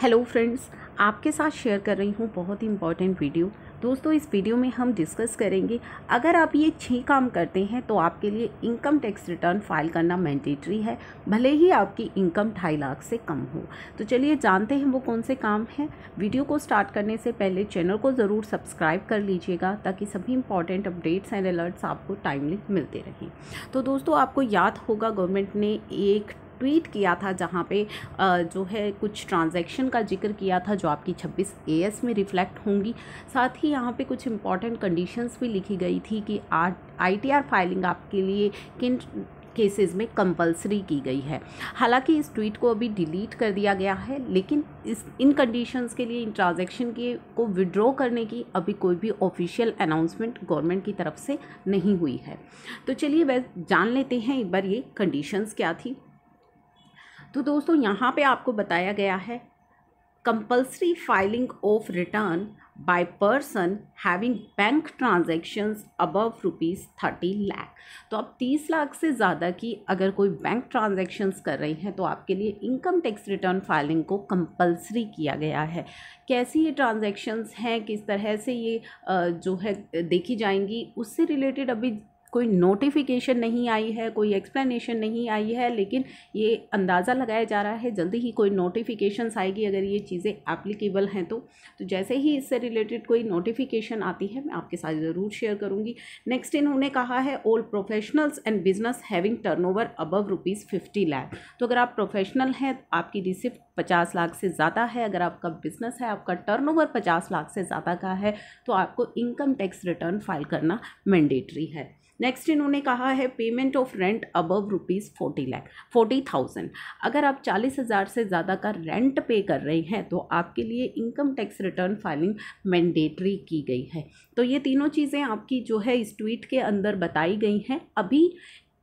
hello friends आपके साथ share कर रही हूँ बहुत ही इंपॉर्टेंट वीडियो दोस्तों इस वीडियो में हम डिस्कस करेंगे अगर आप ये छः काम करते हैं तो आपके लिए इनकम टैक्स रिटर्न फाइल करना मैंडेटरी है भले ही आपकी इनकम ढाई लाख से कम हो तो चलिए जानते हैं वो कौन से काम हैं वीडियो को स्टार्ट करने से पहले चैनल को ज़रूर सब्सक्राइब कर लीजिएगा ताकि सभी इंपॉर्टेंट अपडेट्स एंड अलर्ट्स आपको टाइमली मिलते रहें तो दोस्तों आपको याद होगा गवर्नमेंट ने एक ट्वीट किया था जहाँ पे जो है कुछ ट्रांजैक्शन का जिक्र किया था जो आपकी 26 एएस में रिफ़्लेक्ट होंगी साथ ही यहाँ पे कुछ इंपॉर्टेंट कंडीशंस भी लिखी गई थी कि आईटीआर फाइलिंग आपके लिए किन केसेस में कंपलसरी की गई है हालांकि इस ट्वीट को अभी डिलीट कर दिया गया है लेकिन इस इन कंडीशंस के लिए इन ट्रांजेक्शन के को विड्रॉ करने की अभी कोई भी ऑफिशियल अनाउंसमेंट गवर्नमेंट की तरफ से नहीं हुई है तो चलिए वह जान लेते हैं एक बार ये कंडीशंस क्या थी तो दोस्तों यहाँ पे आपको बताया गया है compulsory filing of return by person having bank transactions above rupees thirty lakh तो आप तीस लाख से ज़्यादा की अगर कोई बैंक ट्रांजेक्शन्स कर रही हैं तो आपके लिए इनकम टैक्स रिटर्न फाइलिंग को कंपल्सरी किया गया है कैसी ये ट्रांजेक्शन्स हैं किस तरह से ये जो है देखी जाएंगी उससे रिलेटेड अभी कोई नोटिफिकेशन नहीं आई है कोई एक्सप्लेनेशन नहीं आई है लेकिन ये अंदाज़ा लगाया जा रहा है जल्दी ही कोई नोटिफिकेशंस आएगी अगर ये चीज़ें एप्लीकेबल हैं तो तो जैसे ही इससे रिलेटेड कोई नोटिफिकेशन आती है मैं आपके साथ ज़रूर शेयर करूँगी नेक्स्ट इन्होंने कहा है old professionals and business having turnover above rupees fifty lakh तो अगर आप प्रोफेशनल हैं तो आपकी रिसिप्ट पचास लाख से ज़्यादा है अगर आपका बिजनेस है आपका टर्नओवर पचास लाख से ज़्यादा का है तो आपको इनकम टैक्स रिटर्न फाइल करना मैंडेटरी है नेक्स्ट इन्होंने कहा है payment of rent above rupees forty lakh forty thousand अगर आप चालीस हज़ार से ज़्यादा का रेंट पे कर रहे हैं तो आपके लिए income tax return filing mandatory की गई है तो ये तीनों चीज़ें आपकी जो है इस ट्वीट के अंदर बताई गई हैं अभी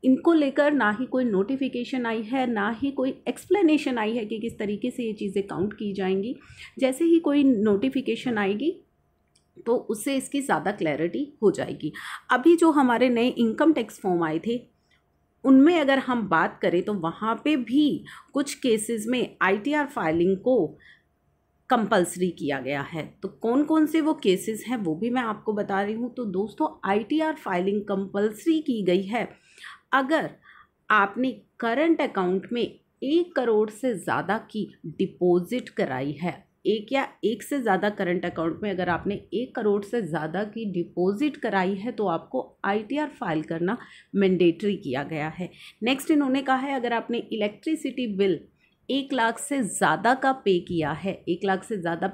इनको लेकर ना ही कोई नोटिफिकेशन आई है ना ही कोई एक्सप्लेनेशन आई है कि किस तरीके से ये चीज़ें काउंट की जाएंगी जैसे ही कोई नोटिफिकेशन आएगी तो उससे इसकी ज़्यादा क्लैरिटी हो जाएगी अभी जो हमारे नए इनकम टैक्स फॉर्म आए थे उनमें अगर हम बात करें तो वहाँ पे भी कुछ केसेस में आईटीआर फाइलिंग को कंपलसरी किया गया है तो कौन कौन से वो केसेस हैं वो भी मैं आपको बता रही हूँ तो दोस्तों आईटीआर फाइलिंग कंपलसरी की गई है अगर आपने करंट अकाउंट में एक करोड़ से ज़्यादा की डिपॉजिट कराई है एक या एक से ज़्यादा करंट अकाउंट में अगर आपने एक करोड़ से ज़्यादा की डिपॉजिट कराई है तो आपको आईटीआर फाइल करना मैंडेटरी किया गया है नेक्स्ट इन्होंने कहा है अगर आपने इलेक्ट्रिसिटी बिल एक लाख से ज़्यादा का पे किया है एक लाख से ज़्यादा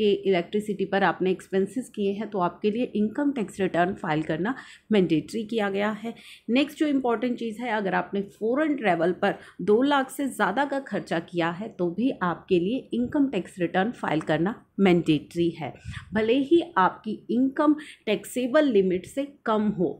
कि इलेक्ट्रिसिटी पर आपने एक्सपेंसेस किए हैं तो आपके लिए इनकम टैक्स रिटर्न फाइल करना मैंडेटरी किया गया है नेक्स्ट जो इम्पोर्टेंट चीज़ है अगर आपने फ़ॉरन ट्रैवल पर दो लाख से ज़्यादा का खर्चा किया है तो भी आपके लिए इनकम टैक्स रिटर्न फाइल करना मैंडेटरी है भले ही आपकी इनकम टैक्सेबल लिमिट से कम हो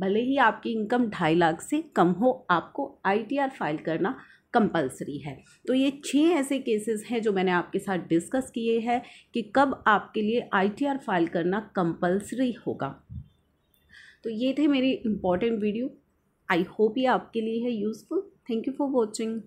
भले ही आपकी इनकम ढाई लाख से कम हो आपको आई फाइल करना कंपलसरी है तो ये छः ऐसे केसेस हैं जो मैंने आपके साथ डिस्कस किए हैं कि कब आपके लिए आईटीआर फाइल करना कंपलसरी होगा तो ये थे मेरी इम्पॉर्टेंट वीडियो आई होप ये आपके लिए है useful thank you for watching